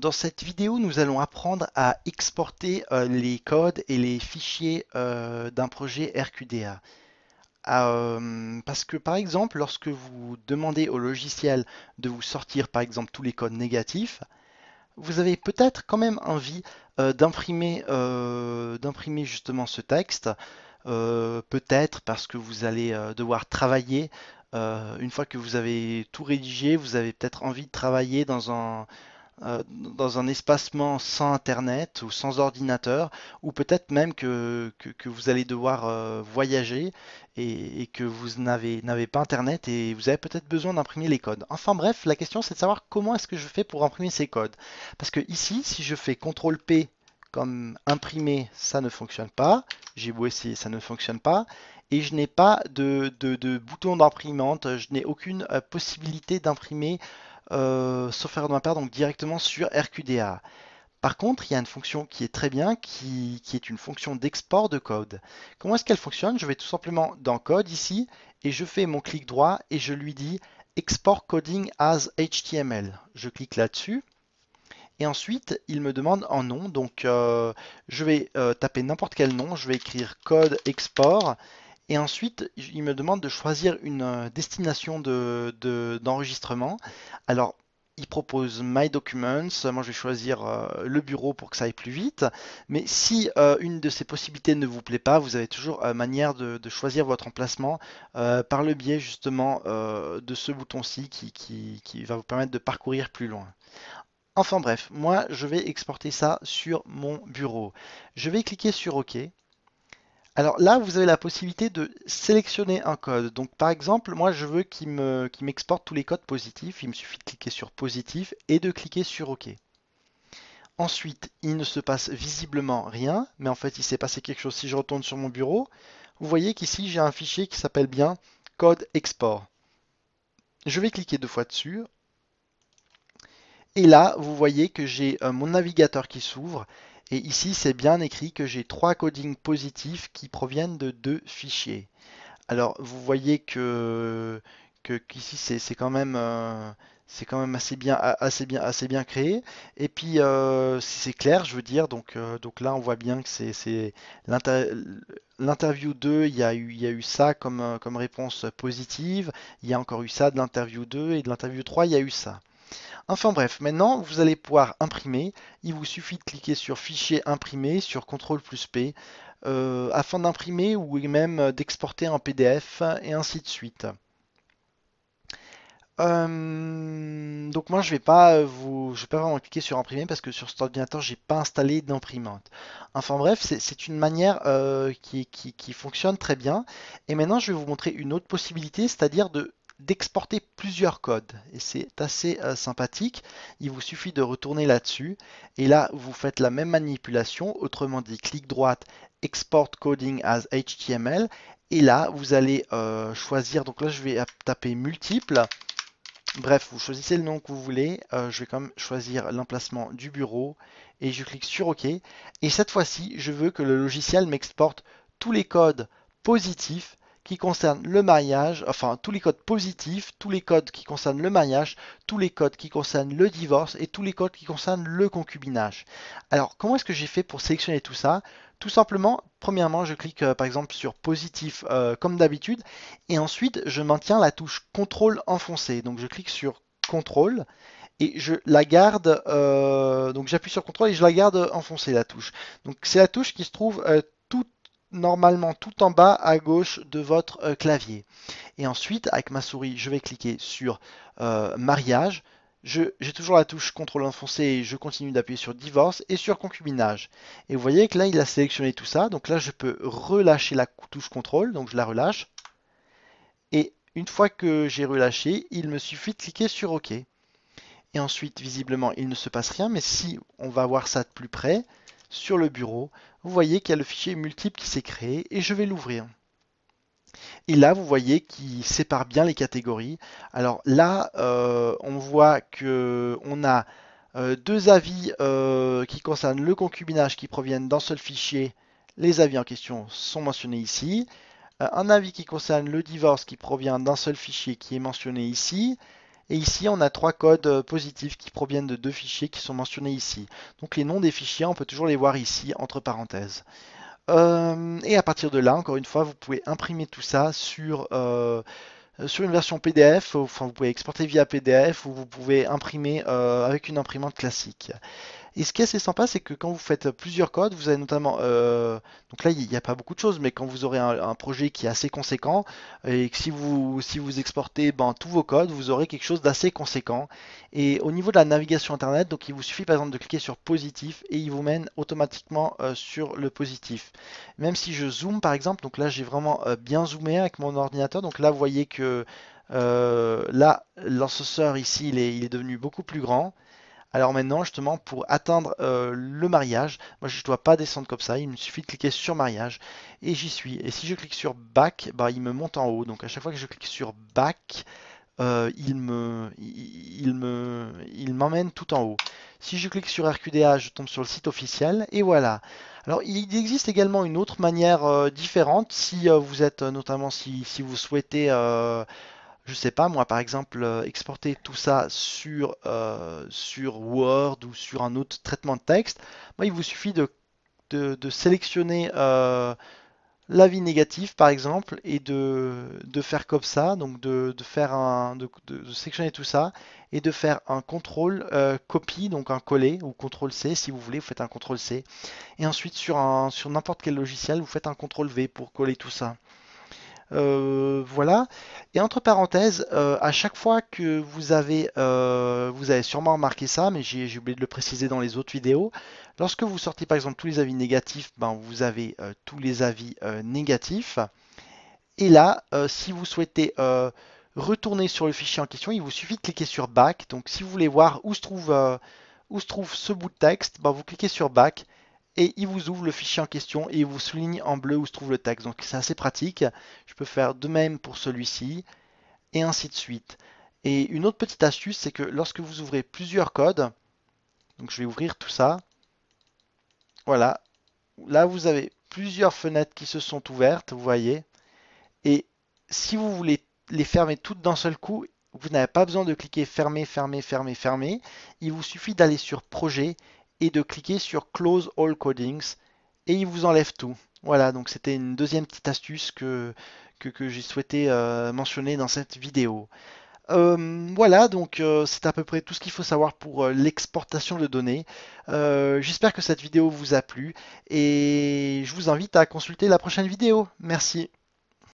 Dans cette vidéo, nous allons apprendre à exporter euh, les codes et les fichiers euh, d'un projet RQDA. Euh, parce que par exemple, lorsque vous demandez au logiciel de vous sortir par exemple tous les codes négatifs, vous avez peut-être quand même envie d'imprimer justement ce texte, peut-être parce que vous allez devoir travailler. une fois que vous avez tout rédigé, vous avez peut-être envie de travailler dans un, euh, dans un espacement sans Internet ou sans ordinateur, ou peut-être même que, que, vous allez devoir euh, voyager et, que vous n'avez pas Internet et vous avez peut-être besoin d'imprimer les codes. Enfin bref, la question c'est de savoir comment est-ce que je fais pour imprimer ces codes. Parce que ici, si je fais CTRL P comme imprimer, ça ne fonctionne pas. J'ai beau essayer, ça ne fonctionne pas. Et je n'ai pas de, de bouton d'imprimante, je n'ai aucune euh, possibilité d'imprimer euh, sauf faire de ma part, donc directement sur RQDA. Par contre, il y a une fonction qui est très bien, qui, est une fonction d'export de code. Comment est-ce qu'elle fonctionne Je vais tout simplement dans Code ici, et je fais mon clic droit, et je lui dis Export Coding as HTML. Je clique là-dessus, et ensuite, il me demande un nom. Donc, euh, je vais euh, taper n'importe quel nom. Je vais écrire code export, et ensuite, il me demande de choisir une euh, destination d'enregistrement. Alors, il propose My Documents. Moi, je vais choisir euh, le bureau pour que ça aille plus vite. Mais si euh, une de ces possibilités ne vous plaît pas, vous avez toujours manière de, choisir votre emplacement par le biais justement de ce bouton-ci qui, va vous permettre de parcourir plus loin. Enfin bref, moi je vais exporter ça sur mon bureau. Je vais cliquer sur OK. Alors là, vous avez la possibilité de sélectionner un code. Donc par exemple, moi je veux qu'il m'exporte tous les codes positifs. Il me suffit de cliquer sur positif et de cliquer sur OK. Ensuite, il ne se passe visiblement rien, mais en fait il s'est passé quelque chose. Si je retourne sur mon bureau, vous voyez qu'ici j'ai un fichier qui s'appelle bien code export. Je vais cliquer deux fois dessus. Et là, vous voyez que j'ai euh, mon navigateur qui s'ouvre et ici, c'est bien écrit que j'ai trois codings positifs qui proviennent de deux fichiers. Alors, vous voyez que qu'ici c'est quand même euh, c'est quand même assez bien assez bien assez bien créé et puis euh, c'est clair je veux dire donc euh, donc là on voit bien que c'est l'interview 2 il y a eu il y eu ça comme comme réponse positive il y a encore eu ça de l'interview 2 et de l'interview 3 il y a eu ça Enfin bref, maintenant vous allez pouvoir imprimer. Il vous suffit de cliquer sur Fichier imprimer, sur CTRL plus P, euh, afin d'imprimer ou même d'exporter en PDF et ainsi de suite. Euh, donc moi je vais pas vous, je vais pas vraiment cliquer sur imprimer parce que sur cet ordinateur j'ai pas installé d'imprimante. Enfin bref, c'est une manière euh, qui, fonctionne très bien. Et maintenant je vais vous montrer une autre possibilité, c'est-à-dire de d'exporter plusieurs codes et c'est assez euh, sympathique. Il vous suffit de retourner là-dessus et là vous faites la même manipulation, autrement dit clic droite, export coding as HTML et là vous allez euh, choisir, donc là je vais taper multiple. Bref, vous choisissez le nom que vous voulez. Euh, je vais quand même choisir l'emplacement du bureau et je clique sur OK. Et cette fois-ci, je veux que le logiciel m'exporte tous les codes positifs qui concernent le mariage, enfin tous les codes positifs, tous les codes qui concernent le mariage, tous les codes qui concernent le divorce et tous les codes qui concernent le concubinage. Alors comment est-ce que j'ai fait pour sélectionner tout ça Tout simplement, premièrement, je clique euh, par exemple sur positif euh, comme d'habitude et ensuite je maintiens la touche contrôle enfoncée. Donc je clique sur contrôle et je la garde, euh, donc j'appuie sur contrôle et je la garde enfoncée la touche. Donc c'est la touche qui se trouve normalement tout en bas à gauche de votre euh, clavier. Et ensuite, avec ma souris, je vais cliquer sur euh, mariage. J'ai toujours la touche contrôle enfoncé et je continue d'appuyer sur divorce et sur concubinage. Et vous voyez que là, il a sélectionné tout ça. Donc là, je peux relâcher la touche contrôle. Donc je la relâche. Et une fois que j'ai relâché, il me suffit de cliquer sur OK. Et ensuite, visiblement, il ne se passe rien. Mais si on va voir ça de plus près, sur le bureau, vous voyez qu'il y a le fichier multiple qui s'est créé et je vais l'ouvrir. Et là, vous voyez qu'il sépare bien les catégories. Alors là, euh, on voit qu'on a euh, deux avis euh, qui concernent le concubinage qui proviennent d'un seul fichier. Les avis en question sont mentionnés ici. un avis qui concerne le divorce qui provient d'un seul fichier qui est mentionné ici. Et ici, on a trois codes euh, positifs qui proviennent de deux fichiers qui sont mentionnés ici. Donc les noms des fichiers, on peut toujours les voir ici, entre parenthèses. Euh, et à partir de là, encore une fois, vous pouvez imprimer tout ça sur, euh, sur une version PDF, enfin vous pouvez exporter via PDF ou vous pouvez imprimer avec une imprimante classique. Et ce qui est assez sympa, c'est que quand vous faites plusieurs codes, vous avez notamment, euh, donc là il n'y a pas beaucoup de choses, mais quand vous aurez un, projet qui est assez conséquent, et que si vous, si vous exportez ben, tous vos codes, vous aurez quelque chose d'assez conséquent. Et au niveau de la navigation internet, donc il vous suffit par exemple de cliquer sur positif et il vous mène automatiquement euh, sur le positif. Même si je zoome par exemple, donc là j'ai vraiment euh, bien zoomé avec mon ordinateur, donc là vous voyez que là l'encenseur ici il est, il est devenu beaucoup plus grand. Alors maintenant, justement, pour atteindre euh, le mariage, moi je ne dois pas descendre comme ça, il me suffit de cliquer sur mariage et j'y suis. Et si je clique sur back, bah, il me monte en haut. Donc à chaque fois que je clique sur back, euh, il me, il me, il m'emmène tout en haut. Si je clique sur RQDA, je tombe sur le site officiel et voilà. Alors il existe également une autre manière euh, différente si vous êtes notamment si, si vous souhaitez je sais pas moi par exemple euh, exporter tout ça sur, euh, sur Word ou sur un autre traitement de texte, moi il vous suffit de, sélectionner euh, la vie négative par exemple et de, faire comme ça, donc de, de faire de, sélectionner tout ça et de faire un contrôle euh, copie, donc un coller ou contrôle C si vous voulez, vous faites un contrôle C et ensuite sur un sur n'importe quel logiciel vous faites un contrôle V pour coller tout ça. Euh, voilà. Et entre parenthèses, euh, à chaque fois que vous avez, euh, vous avez sûrement remarqué ça, mais j'ai oublié de le préciser dans les autres vidéos, lorsque vous sortez par exemple tous les avis négatifs, ben, vous avez tous les avis négatifs. Et là, si vous souhaitez retourner sur le fichier en question, il vous suffit de cliquer sur Back. Donc si vous voulez voir où se trouve, où se trouve ce bout de texte, ben, vous cliquez sur Back et il vous ouvre le fichier en question et il vous souligne en bleu où se trouve le texte. Donc c'est assez pratique. Je peux faire de même pour celui-ci et ainsi de suite. Et une autre petite astuce, c'est que lorsque vous ouvrez plusieurs codes, donc je vais ouvrir tout ça, voilà, là vous avez plusieurs fenêtres qui se sont ouvertes, vous voyez, et si vous voulez les fermer toutes d'un seul coup, vous n'avez pas besoin de cliquer fermer, fermer, fermer, fermer. Il vous suffit d'aller sur projet et de cliquer sur Close All Codings et il vous enlève tout. Voilà, donc c'était une deuxième petite astuce que, que, j'ai souhaité euh, mentionner dans cette vidéo. Euh, voilà, donc euh, c'est à peu près tout ce qu'il faut savoir pour l'exportation de données. J'espère que cette vidéo vous a plu et je vous invite à consulter la prochaine vidéo. Merci.